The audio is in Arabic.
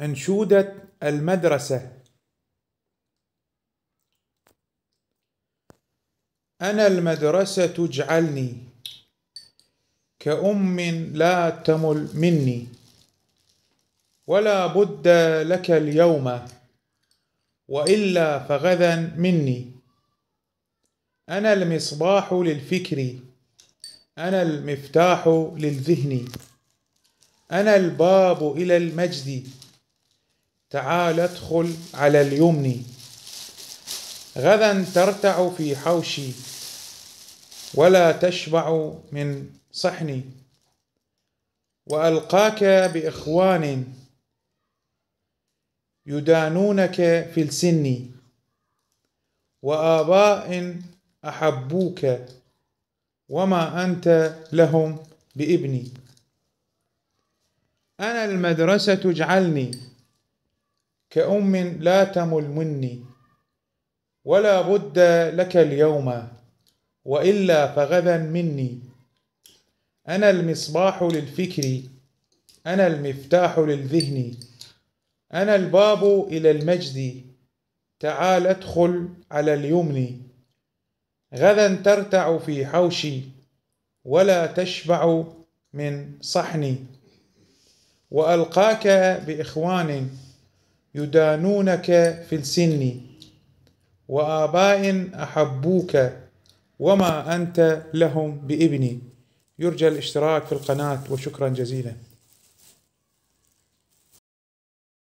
أنشودة المدرسة أنا المدرسة تجعلني كأم لا تمل مني ولا بد لك اليوم وإلا فغدا مني أنا المصباح للفكر أنا المفتاح للذهن أنا الباب إلى المجد تعال ادخل على اليمن غدا ترتع في حوشي ولا تشبع من صحني والقاك باخوان يدانونك في السن واباء احبوك وما انت لهم بابني انا المدرسه اجعلني كأم لا تمل مني ولا بد لك اليوم وإلا فغدا مني أنا المصباح للفكر أنا المفتاح للذهن أنا الباب إلى المجد تعال ادخل على اليمن غدا ترتع في حوشي ولا تشبع من صحني وألقاك بإخوان يدانونك في السن وآباء أحبوك وما أنت لهم بابن يرجى الاشتراك في القناة وشكرا جزيلا